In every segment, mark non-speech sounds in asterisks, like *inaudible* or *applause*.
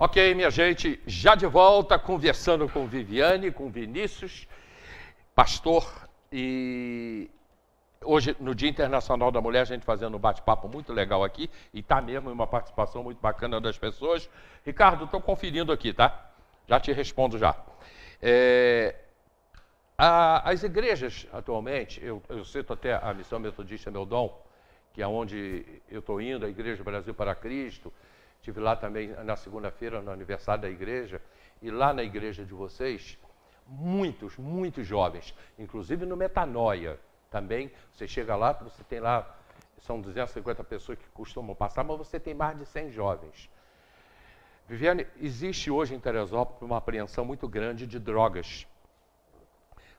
Ok, minha gente, já de volta conversando com Viviane, com Vinícius, pastor, e hoje, no Dia Internacional da Mulher, a gente fazendo um bate-papo muito legal aqui, e tá mesmo uma participação muito bacana das pessoas. Ricardo, estou conferindo aqui, tá? Já te respondo já. É, a, as igrejas, atualmente, eu, eu cito até a Missão Metodista Meu Dom, que é onde eu estou indo, a Igreja Brasil para Cristo, Tive lá também na segunda-feira, no aniversário da igreja, e lá na igreja de vocês, muitos, muitos jovens, inclusive no Metanoia também. Você chega lá, você tem lá, são 250 pessoas que costumam passar, mas você tem mais de 100 jovens. Viviane, existe hoje em Teresópolis uma apreensão muito grande de drogas.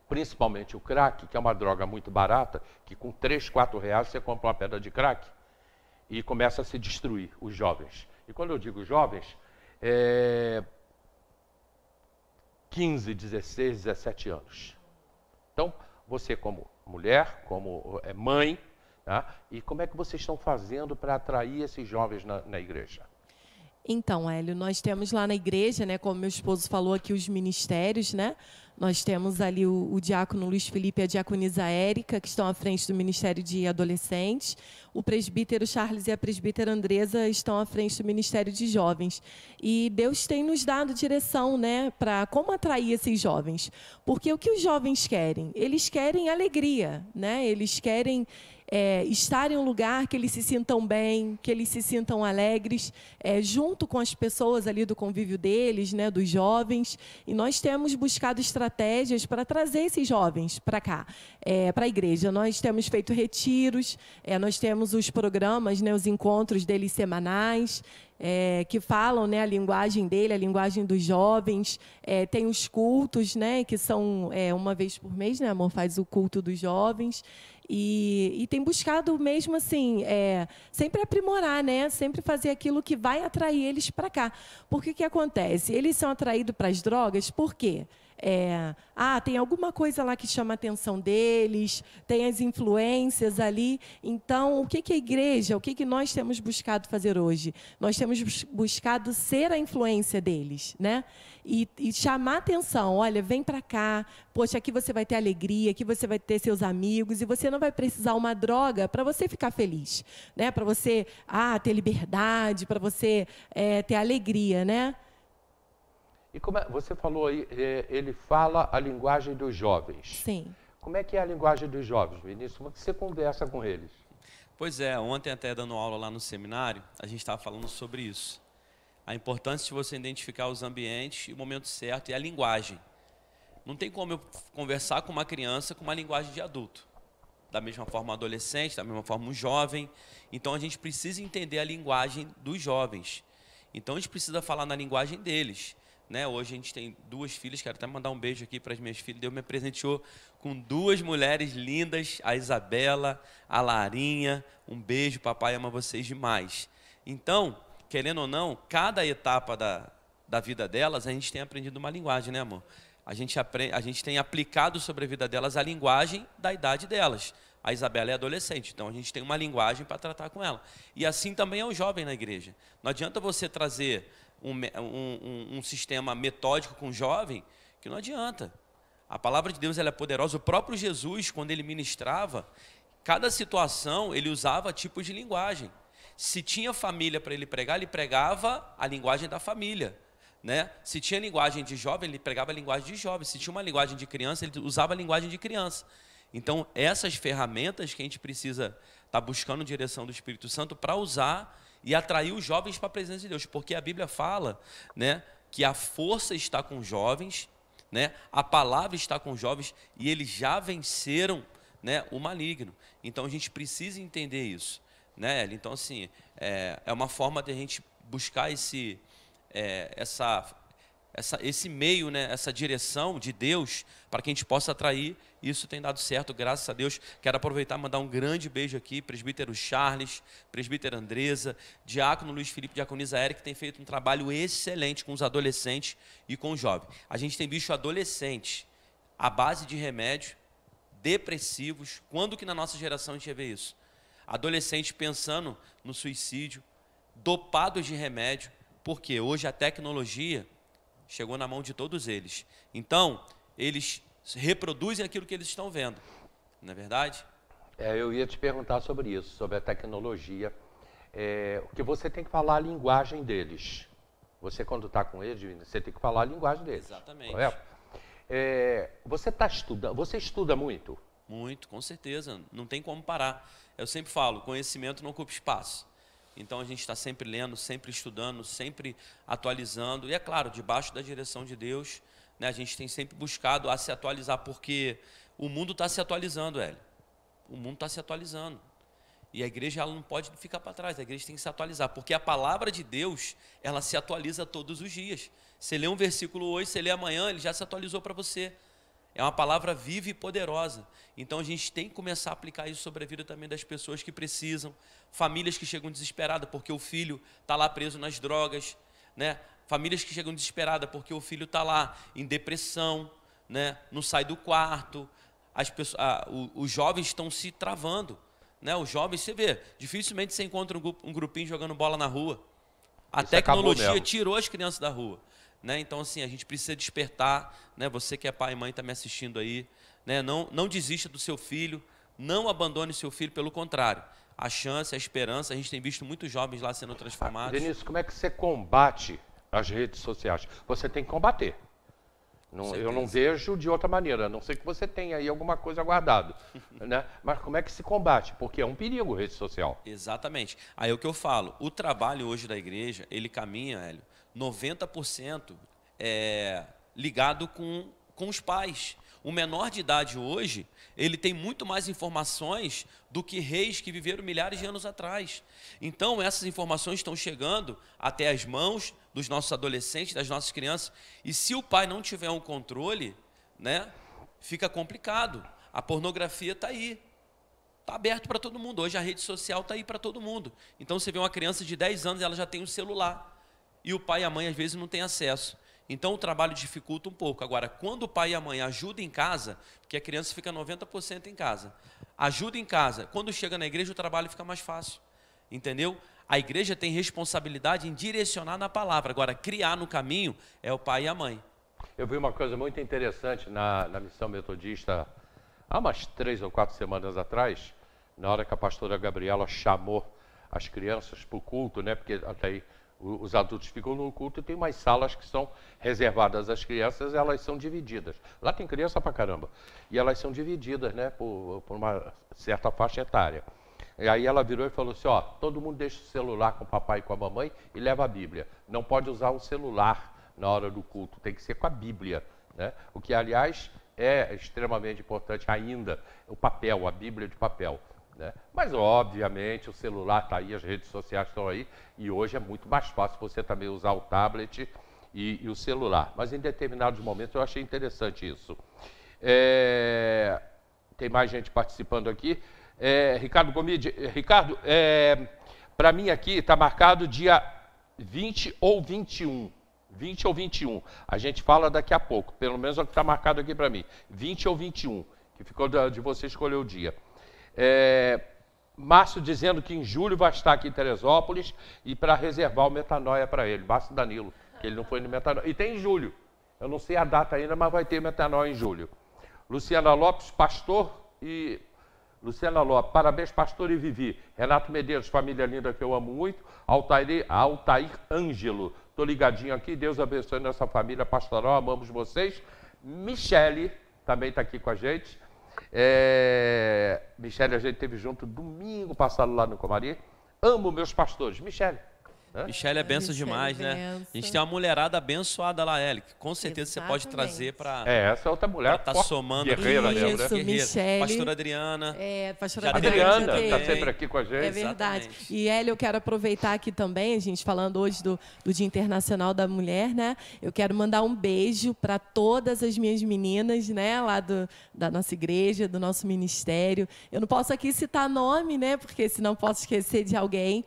Principalmente o crack, que é uma droga muito barata, que com 3, 4 reais você compra uma pedra de crack e começa a se destruir os jovens. E quando eu digo jovens, é 15, 16, 17 anos. Então, você como mulher, como é, mãe, tá? e como é que vocês estão fazendo para atrair esses jovens na, na igreja? Então, Hélio, nós temos lá na igreja, né, como meu esposo falou aqui, os ministérios, né? Nós temos ali o, o diácono Luiz Felipe e a diaconisa Érica, que estão à frente do Ministério de Adolescentes. O presbítero Charles e a presbítera Andresa estão à frente do Ministério de Jovens. E Deus tem nos dado direção, né, para como atrair esses jovens. Porque o que os jovens querem? Eles querem alegria, né? Eles querem é, estar em um lugar que eles se sintam bem, que eles se sintam alegres, é, junto com as pessoas ali do convívio deles, né, dos jovens. E nós temos buscado estratégias para trazer esses jovens para cá, é, para a igreja. Nós temos feito retiros, é, nós temos os programas, né, os encontros deles semanais. É, que falam né, a linguagem dele, a linguagem dos jovens. É, tem os cultos, né, que são é, uma vez por mês, né, amor? Faz o culto dos jovens. E, e tem buscado mesmo assim, é, sempre aprimorar, né? Sempre fazer aquilo que vai atrair eles para cá. Porque o que acontece? Eles são atraídos para as drogas por quê? Porque é, ah, tem alguma coisa lá que chama a atenção deles, tem as influências ali. Então, o que, que a igreja, o que, que nós temos buscado fazer hoje? Nós temos buscado ser a influência deles, né? E, e chamar atenção: olha, vem para cá, poxa, aqui você vai ter alegria, aqui você vai ter seus amigos, e você não vai precisar uma droga para você ficar feliz, né? Para você ah, ter liberdade, para você é, ter alegria, né? E como é, você falou aí, é, ele fala a linguagem dos jovens. Sim. Como é que é a linguagem dos jovens, Vinícius? Como é que você conversa com eles? Pois é, ontem até dando aula lá no seminário, a gente estava falando sobre isso. A importância de você identificar os ambientes, o momento certo e a linguagem. Não tem como eu conversar com uma criança com uma linguagem de adulto. Da mesma forma um adolescente, da mesma forma um jovem. Então a gente precisa entender a linguagem dos jovens. Então a gente precisa falar na linguagem deles. Né? Hoje a gente tem duas filhas, quero até mandar um beijo aqui para as minhas filhas. Deus me presenteou com duas mulheres lindas, a Isabela, a Larinha. Um beijo, papai ama vocês demais. Então, querendo ou não, cada etapa da, da vida delas, a gente tem aprendido uma linguagem, né, amor? A gente, aprende, a gente tem aplicado sobre a vida delas a linguagem da idade delas. A Isabela é adolescente, então a gente tem uma linguagem para tratar com ela. E assim também é o jovem na igreja. Não adianta você trazer um, um, um sistema metódico com o jovem, que não adianta. A palavra de Deus ela é poderosa. O próprio Jesus, quando ele ministrava, cada situação ele usava tipos de linguagem. Se tinha família para ele pregar, ele pregava a linguagem da família. Né? Se tinha linguagem de jovem, ele pregava a linguagem de jovem. Se tinha uma linguagem de criança, ele usava a linguagem de criança. Então, essas ferramentas que a gente precisa estar tá buscando direção do Espírito Santo para usar e atrair os jovens para a presença de Deus, porque a Bíblia fala, né, que a força está com os jovens, né? A palavra está com os jovens e eles já venceram, né, o maligno. Então a gente precisa entender isso, né? Então assim é, é uma forma de a gente buscar esse é, essa essa, esse meio, né, essa direção de Deus para que a gente possa atrair. Isso tem dado certo, graças a Deus. Quero aproveitar e mandar um grande beijo aqui, presbítero Charles, presbítero Andresa, diácono Luiz Felipe, diaconisa Eric, que tem feito um trabalho excelente com os adolescentes e com os jovens. A gente tem bicho adolescente à base de remédio, depressivos. Quando que na nossa geração a gente vê isso? Adolescente pensando no suicídio, dopados de remédio, porque hoje a tecnologia chegou na mão de todos eles. Então, eles reproduzem aquilo que eles estão vendo, não é verdade? É, eu ia te perguntar sobre isso, sobre a tecnologia. É, que você tem que falar a linguagem deles. Você, quando está com eles, você tem que falar a linguagem deles. Exatamente. É, você está estudando, você estuda muito? Muito, com certeza. Não tem como parar. Eu sempre falo, conhecimento não ocupa espaço. Então a gente está sempre lendo, sempre estudando, sempre atualizando. E é claro, debaixo da direção de Deus, né, a gente tem sempre buscado a se atualizar, porque o mundo está se atualizando, Hélio. O mundo está se atualizando. E a igreja ela não pode ficar para trás, a igreja tem que se atualizar, porque a palavra de Deus, ela se atualiza todos os dias. Você lê um versículo hoje, você lê amanhã, ele já se atualizou para você. É uma palavra viva e poderosa. Então a gente tem que começar a aplicar isso sobre a vida também das pessoas que precisam, famílias que chegam desesperadas porque o filho está lá preso nas drogas, né? Famílias que chegam desesperadas porque o filho está lá em depressão, né? Não sai do quarto. As pessoas, ah, os jovens estão se travando, né? Os jovens, você vê, dificilmente você encontra um, grupinho jogando bola na rua. A Isso tecnologia tirou as crianças da rua. Né? Então, assim, a gente precisa despertar. Né? Você que é pai e mãe está me assistindo aí. Né? Não, não desista do seu filho. Não abandone seu filho, pelo contrário. A chance, a esperança, a gente tem visto muitos jovens lá sendo transformados. Denise, como é que você combate as redes sociais? Você tem que combater. Não, eu não vejo de outra maneira, a não ser que você tenha aí alguma coisa guardado. *laughs* né? Mas como é que se combate? Porque é um perigo a rede social. Exatamente. Aí é o que eu falo, o trabalho hoje da igreja, ele caminha, Hélio, 90% é, ligado com, com os pais. O menor de idade hoje, ele tem muito mais informações do que reis que viveram milhares de anos atrás. Então, essas informações estão chegando até as mãos dos nossos adolescentes, das nossas crianças. E se o pai não tiver um controle, né, fica complicado. A pornografia está aí. Está aberto para todo mundo. Hoje a rede social está aí para todo mundo. Então, você vê uma criança de 10 anos, ela já tem um celular e o pai e a mãe às vezes não têm acesso. Então o trabalho dificulta um pouco. Agora, quando o pai e a mãe ajudam em casa, porque a criança fica 90% em casa, ajuda em casa, quando chega na igreja o trabalho fica mais fácil. Entendeu? A igreja tem responsabilidade em direcionar na palavra. Agora, criar no caminho é o pai e a mãe. Eu vi uma coisa muito interessante na, na missão metodista há umas três ou quatro semanas atrás, na hora que a pastora Gabriela chamou as crianças para o culto, né? Porque até aí os adultos ficam no culto e tem umas salas que são reservadas às crianças, elas são divididas. Lá tem criança pra caramba. E elas são divididas, né, por, por uma certa faixa etária. E aí ela virou e falou assim: ó, todo mundo deixa o celular com o papai e com a mamãe e leva a Bíblia. Não pode usar um celular na hora do culto, tem que ser com a Bíblia. Né? O que, aliás, é extremamente importante ainda, o papel, a Bíblia de papel. Né? Mas, obviamente, o celular está aí, as redes sociais estão aí, e hoje é muito mais fácil você também usar o tablet e, e o celular. Mas em determinados momentos eu achei interessante isso. É... Tem mais gente participando aqui. É, Ricardo Gomide, Ricardo, é, para mim aqui está marcado dia 20 ou 21. 20 ou 21. A gente fala daqui a pouco, pelo menos é o que está marcado aqui para mim. 20 ou 21, que ficou de você escolher o dia é, Márcio dizendo que em julho vai estar aqui em Teresópolis e para reservar o metanoia para ele, Márcio Danilo, que ele não foi no metanoia. E tem em julho. Eu não sei a data ainda, mas vai ter metanoia em julho. Luciana Lopes, pastor e. Luciana Lopes, parabéns, pastor e Vivi. Renato Medeiros, família linda que eu amo muito. Altair, Altair Ângelo, tô ligadinho aqui. Deus abençoe nossa família pastoral, amamos vocês. Michele também está aqui com a gente. É... Michele, a gente teve junto domingo passado lá no Comari. Amo meus pastores. Michele, Michelle é benção é demais, né? A gente tem uma mulherada abençoada lá, Eli, que com certeza Exatamente. você pode trazer para. É, essa é outra mulher. Tá somando guerreira, aqui, né? isso, Michelle. Pastora Adriana. É, pastora Adriana. Adriana está sempre aqui com a gente. É verdade. Exatamente. E Eli, eu quero aproveitar aqui também, a gente falando hoje do, do Dia Internacional da Mulher, né? Eu quero mandar um beijo para todas as minhas meninas, né? Lá do, da nossa igreja, do nosso ministério. Eu não posso aqui citar nome, né? Porque senão posso esquecer de alguém.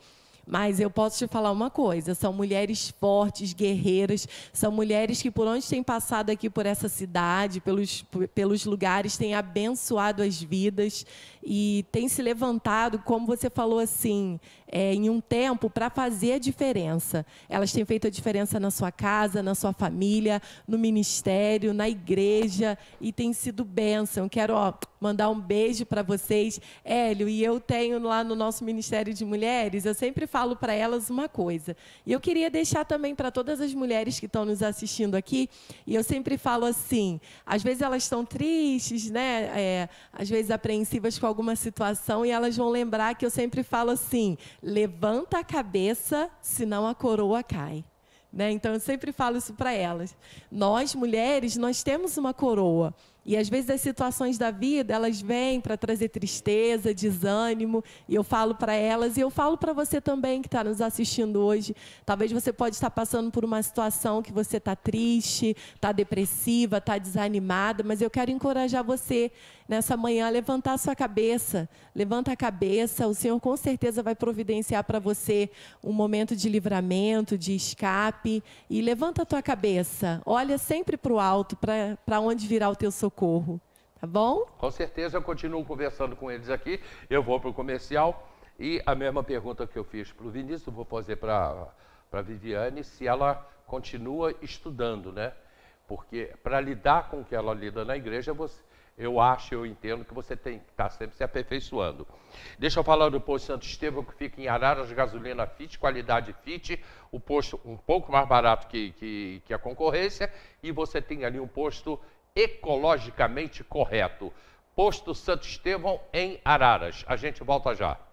Mas eu posso te falar uma coisa: são mulheres fortes, guerreiras, são mulheres que, por onde têm passado aqui por essa cidade, pelos, pelos lugares, têm abençoado as vidas e tem se levantado, como você falou assim, é, em um tempo para fazer a diferença. Elas têm feito a diferença na sua casa, na sua família, no ministério, na igreja e tem sido bênção. Quero ó, mandar um beijo para vocês. Hélio, e eu tenho lá no nosso Ministério de Mulheres, eu sempre falo para elas uma coisa. E eu queria deixar também para todas as mulheres que estão nos assistindo aqui, e eu sempre falo assim: às vezes elas estão tristes, né? É, às vezes apreensivas com alguma situação e elas vão lembrar que eu sempre falo assim: levanta a cabeça, senão a coroa cai. Né? Então eu sempre falo isso para elas. Nós mulheres, nós temos uma coroa. E às vezes as situações da vida, elas vêm para trazer tristeza, desânimo, e eu falo para elas, e eu falo para você também que está nos assistindo hoje. Talvez você pode estar passando por uma situação que você está triste, está depressiva, está desanimada, mas eu quero encorajar você nessa manhã levantar sua cabeça. Levanta a cabeça, o Senhor com certeza vai providenciar para você um momento de livramento, de escape. E levanta a tua cabeça, olha sempre para o alto, para onde virá o teu socorro. Tá bom? Com certeza, eu continuo conversando com eles aqui. Eu vou para o comercial e a mesma pergunta que eu fiz para o Vinícius, vou fazer para a Viviane, se ela continua estudando, né? Porque para lidar com o que ela lida na igreja, você, eu acho, eu entendo que você tem que estar tá sempre se aperfeiçoando. Deixa eu falar do posto Santo Estevão, que fica em Araras, gasolina fit, qualidade fit, o posto um pouco mais barato que, que, que a concorrência, e você tem ali um posto ecologicamente correto. Posto Santo Estevão em Araras. A gente volta já.